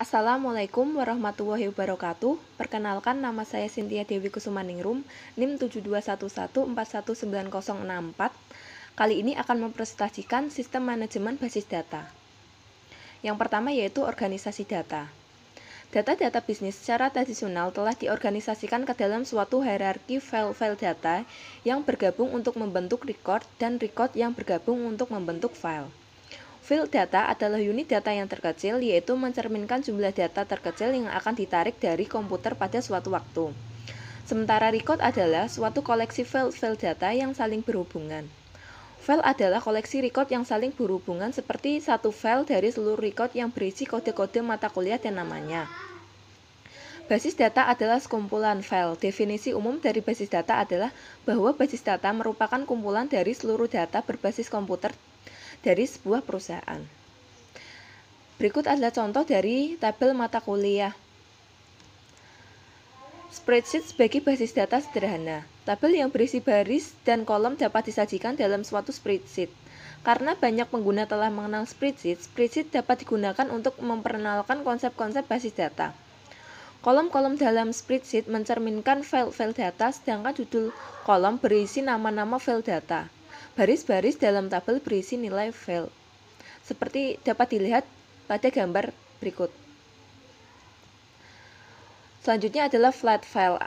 Assalamualaikum warahmatullahi wabarakatuh. Perkenalkan nama saya Cynthia Dewi Kusumaningrum, NIM 7211419064. Kali ini akan mempresentasikan sistem manajemen basis data. Yang pertama yaitu organisasi data. Data-data bisnis secara tradisional telah diorganisasikan ke dalam suatu hierarki file-file data yang bergabung untuk membentuk record dan record yang bergabung untuk membentuk file. Field data adalah unit data yang terkecil, yaitu mencerminkan jumlah data terkecil yang akan ditarik dari komputer pada suatu waktu. Sementara record adalah suatu koleksi file-file data yang saling berhubungan. File adalah koleksi record yang saling berhubungan seperti satu file dari seluruh record yang berisi kode-kode mata kuliah dan namanya. Basis data adalah sekumpulan file. Definisi umum dari basis data adalah bahwa basis data merupakan kumpulan dari seluruh data berbasis komputer dari sebuah perusahaan. Berikut adalah contoh dari tabel mata kuliah. Spreadsheet sebagai basis data sederhana. Tabel yang berisi baris dan kolom dapat disajikan dalam suatu spreadsheet. Karena banyak pengguna telah mengenal spreadsheet, spreadsheet dapat digunakan untuk memperkenalkan konsep-konsep basis data. Kolom-kolom dalam spreadsheet mencerminkan file-file data, sedangkan judul kolom berisi nama-nama file data baris-baris dalam tabel berisi nilai file, seperti dapat dilihat pada gambar berikut. Selanjutnya adalah flat file,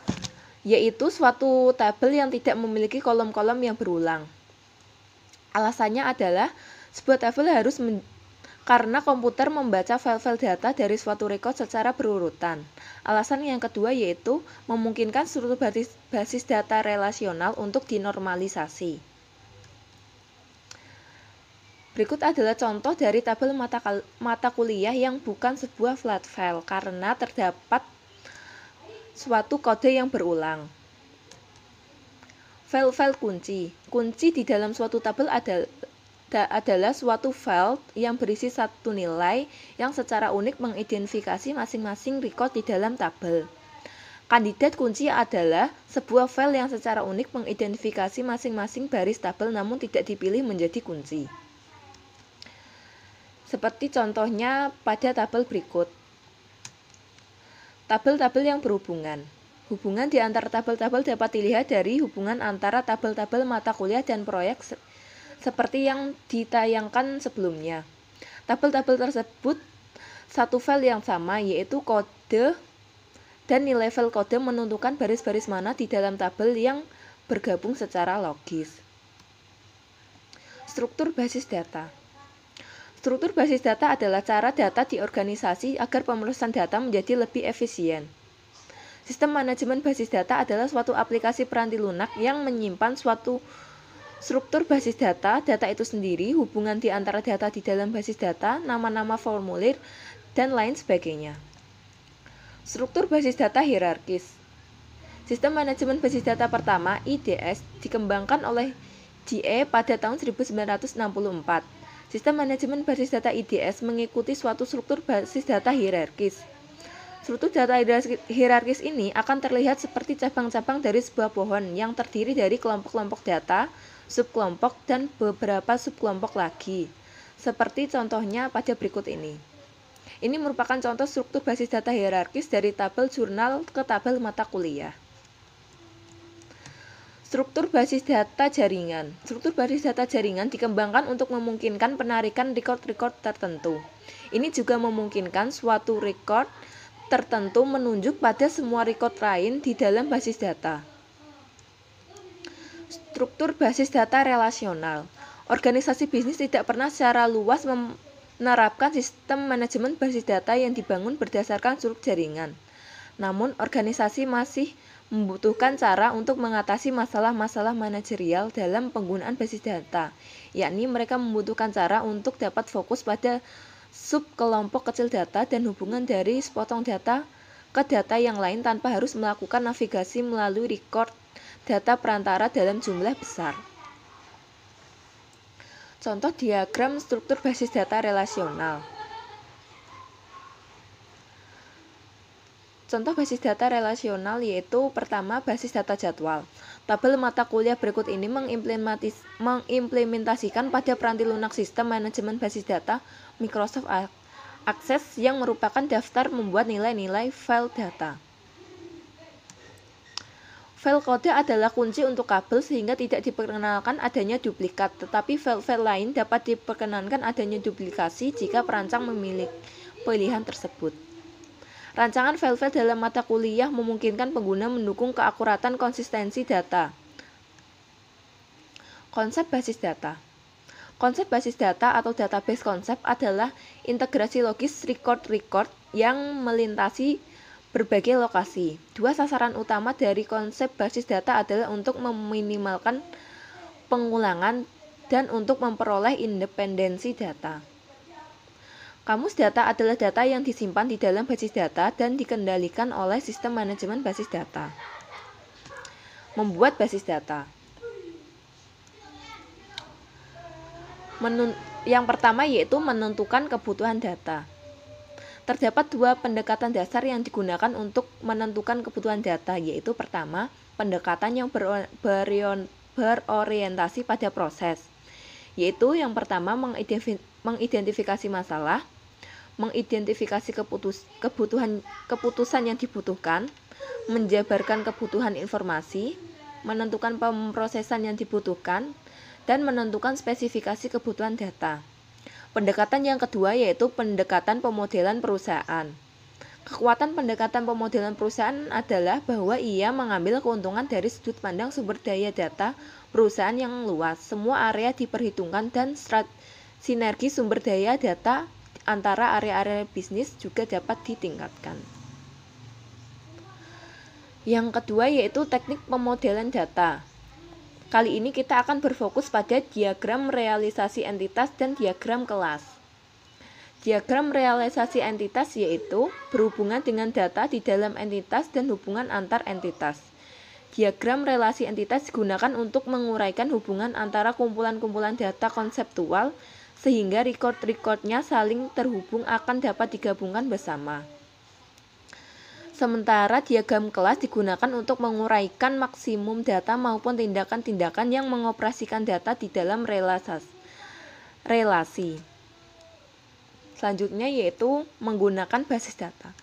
yaitu suatu tabel yang tidak memiliki kolom-kolom yang berulang. Alasannya adalah sebuah tabel harus men karena komputer membaca file-file data dari suatu record secara berurutan. Alasan yang kedua yaitu memungkinkan struktur basis data relasional untuk dinormalisasi. Berikut adalah contoh dari tabel mata, mata kuliah yang bukan sebuah flat file karena terdapat suatu kode yang berulang. File-file kunci. Kunci di dalam suatu tabel adalah adalah suatu file yang berisi satu nilai yang secara unik mengidentifikasi masing-masing record di dalam tabel. Kandidat kunci adalah sebuah file yang secara unik mengidentifikasi masing-masing baris tabel namun tidak dipilih menjadi kunci seperti contohnya pada tabel berikut. Tabel-tabel yang berhubungan. Hubungan di antara tabel-tabel dapat dilihat dari hubungan antara tabel-tabel mata kuliah dan proyek se seperti yang ditayangkan sebelumnya. Tabel-tabel tersebut satu file yang sama yaitu kode dan nilai file kode menentukan baris-baris mana di dalam tabel yang bergabung secara logis. Struktur basis data. Struktur basis data adalah cara data diorganisasi agar pemulusan data menjadi lebih efisien. Sistem manajemen basis data adalah suatu aplikasi peranti lunak yang menyimpan suatu struktur basis data, data itu sendiri, hubungan di antara data di dalam basis data, nama-nama formulir, dan lain sebagainya. Struktur basis data hierarkis Sistem manajemen basis data pertama, IDS, dikembangkan oleh GE pada tahun 1964 Sistem manajemen basis data IDS mengikuti suatu struktur basis data hierarkis. Struktur data hierarkis ini akan terlihat seperti cabang-cabang dari sebuah pohon yang terdiri dari kelompok-kelompok data, subkelompok, dan beberapa subkelompok lagi. Seperti contohnya pada berikut ini. Ini merupakan contoh struktur basis data hierarkis dari tabel jurnal ke tabel mata kuliah. Struktur basis data jaringan. Struktur basis data jaringan dikembangkan untuk memungkinkan penarikan rekod-rekod tertentu. Ini juga memungkinkan suatu rekod tertentu menunjuk pada semua rekod lain di dalam basis data. Struktur basis data relasional. Organisasi bisnis tidak pernah secara luas menerapkan sistem manajemen basis data yang dibangun berdasarkan struktur jaringan. Namun, organisasi masih membutuhkan cara untuk mengatasi masalah-masalah manajerial dalam penggunaan basis data, yakni mereka membutuhkan cara untuk dapat fokus pada subkelompok kecil data dan hubungan dari sepotong data ke data yang lain tanpa harus melakukan navigasi melalui record data perantara dalam jumlah besar. Contoh diagram struktur basis data relasional. Contoh basis data relasional yaitu pertama basis data jadwal. Tabel mata kuliah berikut ini mengimplementasikan pada peranti lunak sistem manajemen basis data Microsoft Access yang merupakan daftar membuat nilai-nilai file data. File kode adalah kunci untuk kabel sehingga tidak diperkenalkan adanya duplikat, tetapi file-file lain dapat diperkenankan adanya duplikasi jika perancang memiliki pilihan tersebut. Rancangan Velvet dalam mata kuliah memungkinkan pengguna mendukung keakuratan konsistensi data. Konsep basis data Konsep basis data atau database konsep adalah integrasi logis record-record yang melintasi berbagai lokasi. Dua sasaran utama dari konsep basis data adalah untuk meminimalkan pengulangan dan untuk memperoleh independensi data. Kamus data adalah data yang disimpan di dalam basis data dan dikendalikan oleh sistem manajemen basis data. Membuat basis data. Menun yang pertama yaitu menentukan kebutuhan data. Terdapat dua pendekatan dasar yang digunakan untuk menentukan kebutuhan data, yaitu pertama, pendekatan yang ber berorientasi pada proses, yaitu yang pertama mengidentifikasi masalah, mengidentifikasi keputus, kebutuhan keputusan yang dibutuhkan, menjabarkan kebutuhan informasi, menentukan pemrosesan yang dibutuhkan, dan menentukan spesifikasi kebutuhan data. Pendekatan yang kedua yaitu pendekatan pemodelan perusahaan. Kekuatan pendekatan pemodelan perusahaan adalah bahwa ia mengambil keuntungan dari sudut pandang sumber daya data perusahaan yang luas. Semua area diperhitungkan dan sinergi sumber daya data antara area-area bisnis juga dapat ditingkatkan. Yang kedua yaitu teknik pemodelan data. Kali ini kita akan berfokus pada diagram realisasi entitas dan diagram kelas. Diagram realisasi entitas yaitu berhubungan dengan data di dalam entitas dan hubungan antar entitas. Diagram relasi entitas digunakan untuk menguraikan hubungan antara kumpulan-kumpulan data konseptual sehingga record-recordnya saling terhubung akan dapat digabungkan bersama. Sementara diagram kelas digunakan untuk menguraikan maksimum data maupun tindakan-tindakan yang mengoperasikan data di dalam relasi. Selanjutnya yaitu menggunakan basis data.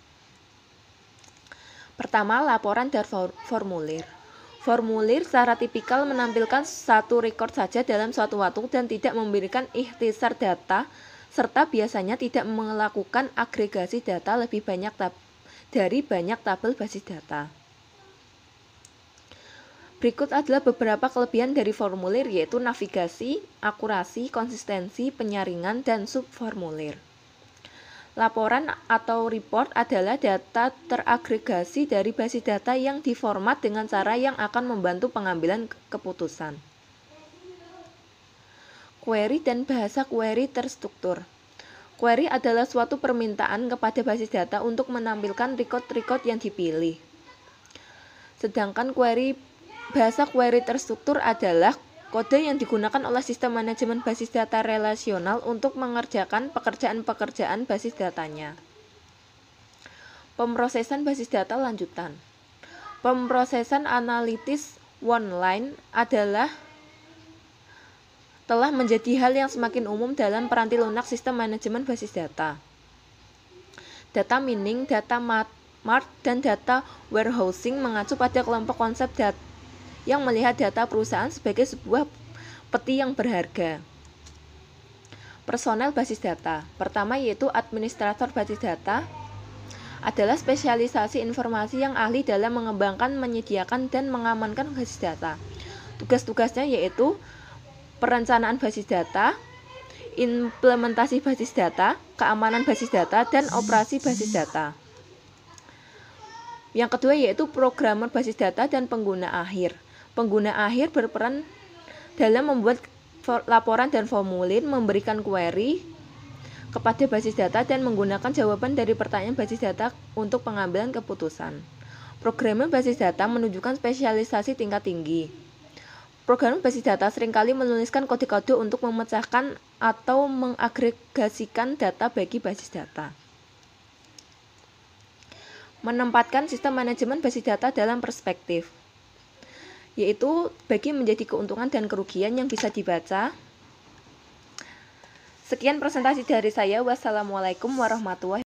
Pertama, laporan dan formulir. Formulir secara tipikal menampilkan satu rekor saja dalam suatu waktu dan tidak memberikan ikhtisar data serta biasanya tidak melakukan agregasi data lebih banyak tab dari banyak tabel basis data. Berikut adalah beberapa kelebihan dari formulir yaitu navigasi, akurasi, konsistensi, penyaringan, dan subformulir. Laporan atau report adalah data teragregasi dari basis data yang diformat dengan cara yang akan membantu pengambilan keputusan. Query dan bahasa query terstruktur. Query adalah suatu permintaan kepada basis data untuk menampilkan record-record yang dipilih. Sedangkan query bahasa query terstruktur adalah Kode yang digunakan oleh sistem manajemen basis data relasional untuk mengerjakan pekerjaan-pekerjaan basis datanya. Pemrosesan basis data lanjutan. Pemrosesan analitis one line adalah telah menjadi hal yang semakin umum dalam peranti lunak sistem manajemen basis data. Data mining, data mart, dan data warehousing mengacu pada kelompok konsep data yang melihat data perusahaan sebagai sebuah peti yang berharga. Personel basis data. Pertama yaitu administrator basis data adalah spesialisasi informasi yang ahli dalam mengembangkan, menyediakan dan mengamankan basis data. Tugas-tugasnya yaitu perencanaan basis data, implementasi basis data, keamanan basis data dan operasi basis data. Yang kedua yaitu programmer basis data dan pengguna akhir. Pengguna akhir berperan dalam membuat laporan dan formulir, memberikan query kepada basis data dan menggunakan jawaban dari pertanyaan basis data untuk pengambilan keputusan. Programmer basis data menunjukkan spesialisasi tingkat tinggi. Program basis data seringkali menuliskan kode-kode untuk memecahkan atau mengagregasikan data bagi basis data. Menempatkan sistem manajemen basis data dalam perspektif yaitu bagi menjadi keuntungan dan kerugian yang bisa dibaca. Sekian presentasi dari saya. Wassalamualaikum warahmatullahi